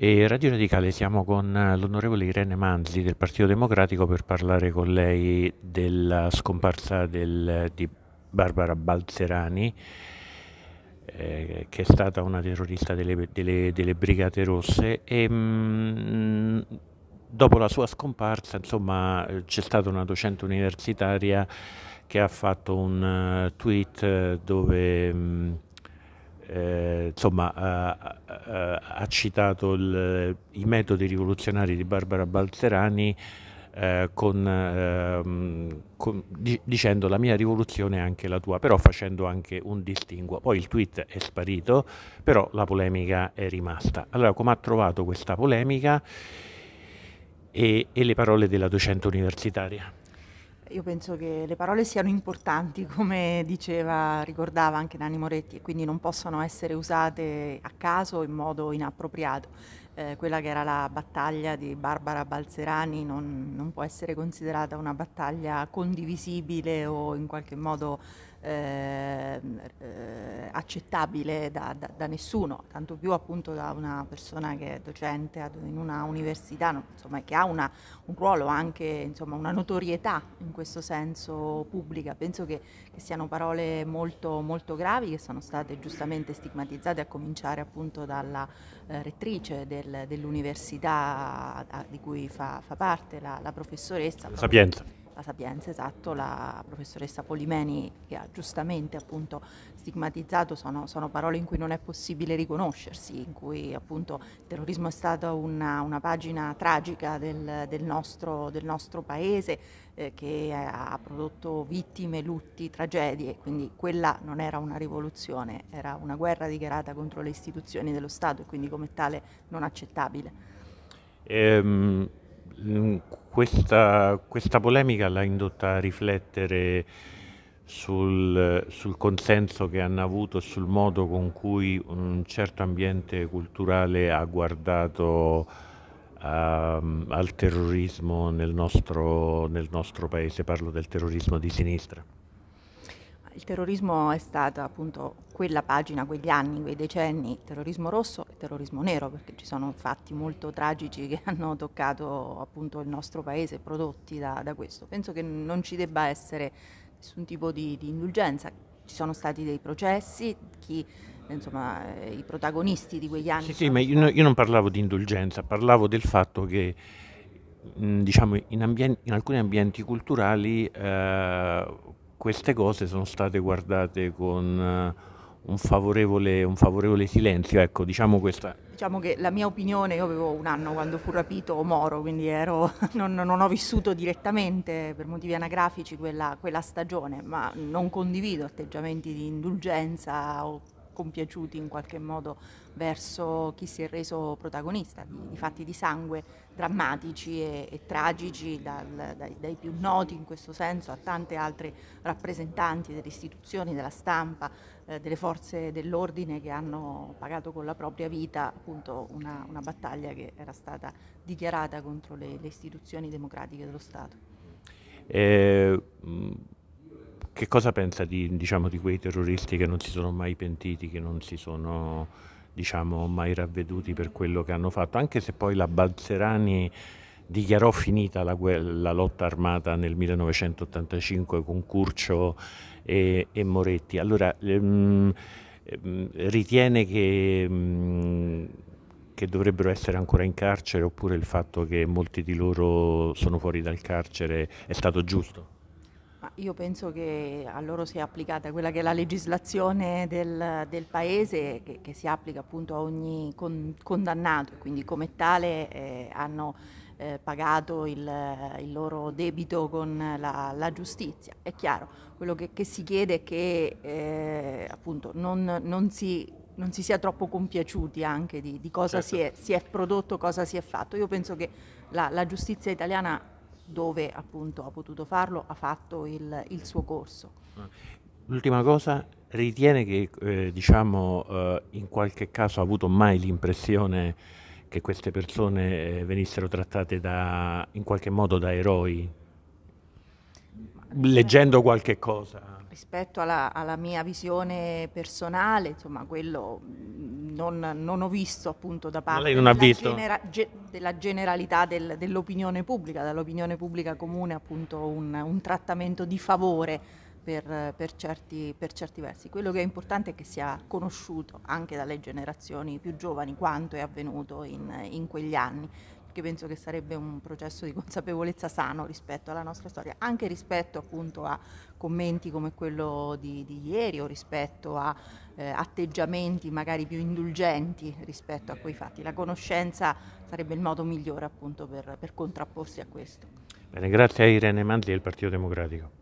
E Radio Radicale siamo con eh, l'onorevole Irene Manzi del Partito Democratico per parlare con lei della scomparsa del, eh, di Barbara Balzerani eh, che è stata una terrorista delle, delle, delle Brigate Rosse e mh, mm, dopo la sua scomparsa eh, c'è stata una docente universitaria che ha fatto un tweet dove mh, mm, eh, insomma, ha, ha citato il, i metodi rivoluzionari di Barbara Balzerani eh, con, ehm, con, di, dicendo la mia rivoluzione è anche la tua, però facendo anche un distinguo. Poi il tweet è sparito, però la polemica è rimasta. Allora, come ha trovato questa polemica e, e le parole della docente universitaria? Io penso che le parole siano importanti, come diceva, ricordava anche Nanni Moretti, e quindi non possono essere usate a caso in modo inappropriato. Eh, quella che era la battaglia di Barbara Balzerani non, non può essere considerata una battaglia condivisibile o in qualche modo Ehm, eh, accettabile da, da, da, nessuno, tanto più appunto da una persona che è docente in una università, no, insomma, che ha una, un ruolo anche, insomma, una notorietà in questo senso pubblica. Penso che, che siano parole molto, molto, gravi che sono state giustamente stigmatizzate a cominciare appunto dalla eh, rettrice del, dell'università di cui fa, fa parte la, la professoressa. Sapienza la Sapienza, esatto, la professoressa Polimeni che ha giustamente appunto stigmatizzato, sono, sono parole in cui non è possibile riconoscersi, in cui appunto il terrorismo è stata una, una pagina tragica del, del, nostro, del nostro paese eh, che ha prodotto vittime, lutti, tragedie, quindi quella non era una rivoluzione, era una guerra dichiarata contro le istituzioni dello Stato e quindi come tale non accettabile. Ehm Mm, questa, questa polemica l'ha indotta a riflettere sul, sul, consenso che hanno avuto e sul modo con cui un certo ambiente culturale ha guardato a, ehm, al terrorismo nel nostro, nel nostro paese, parlo del terrorismo di sinistra il terrorismo è stata appunto quella pagina, quegli anni, quei decenni, terrorismo rosso e terrorismo nero, perché ci sono fatti molto tragici che hanno toccato appunto il nostro paese, prodotti da, da questo. Penso che non ci debba essere nessun tipo di, di indulgenza. Ci sono stati dei processi, chi insomma, eh, i protagonisti di quegli anni. Sì, sì, ma io, no, io, non parlavo di indulgenza, parlavo del fatto che diciamo, in, ambien- in, alcuni ambienti culturali eh, queste cose sono state guardate con eh, un favorevole, un favorevole silenzio, ecco, diciamo questa. Diciamo che la mia opinione, io avevo un anno quando fu rapito Moro, quindi ero, non, non, ho vissuto direttamente per motivi anagrafici quella, quella stagione, ma non condivido atteggiamenti di indulgenza o compiaciuti in qualche modo verso chi si è reso protagonista di, di fatti di sangue drammatici e, e tragici, dal, dai, dai, più noti in questo senso a tante altre rappresentanti delle istituzioni, della stampa, eh, delle forze dell'ordine che hanno pagato con la propria vita appunto una, una battaglia che era stata dichiarata contro le, le istituzioni democratiche dello Stato. Eh, che cosa pensa di, diciamo, di, quei terroristi che non si sono mai pentiti, che non si sono diciamo, mai ravveduti per quello che hanno fatto, anche se poi la Balzerani dichiarò finita la, la lotta armata nel 1985 con Curcio e, e Moretti. Allora, ehm, ehm ritiene che... Ehm, che dovrebbero essere ancora in carcere oppure il fatto che molti di loro sono fuori dal carcere è stato giusto? Io penso che a loro sia applicata quella che è la legislazione del, del Paese che, che, si applica appunto a ogni con, condannato e quindi come tale eh, hanno eh, pagato il, il, loro debito con la, la giustizia. È chiaro, quello che, che si chiede è che eh, appunto non, non si non si sia troppo compiaciuti anche di, di cosa certo. si, è, si, è, prodotto, cosa si è fatto. Io penso che la, la giustizia italiana dove appunto ha potuto farlo, ha fatto il, il suo corso. Ah. L'ultima cosa, ritiene che eh, diciamo, eh, in qualche caso ha avuto mai l'impressione che queste persone eh, venissero trattate da, in qualche modo da eroi? Leggendo qualche cosa. Rispetto alla, alla mia visione personale, insomma, quello non, non, ho visto appunto da parte della, genera- ge- della, generalità del, dell'opinione pubblica, dall'opinione pubblica comune appunto un, un trattamento di favore per, per, certi, per, certi, versi. Quello che è importante è che sia conosciuto anche dalle generazioni più giovani quanto è avvenuto in, in quegli anni, perché penso che sarebbe un processo di consapevolezza sano rispetto alla nostra storia, anche rispetto appunto a commenti come quello di, di ieri o rispetto a eh, atteggiamenti magari più indulgenti rispetto a quei fatti. La conoscenza sarebbe il modo migliore appunto per, per contrapporsi a questo. Bene, grazie a Irene Mandli del Partito Democratico.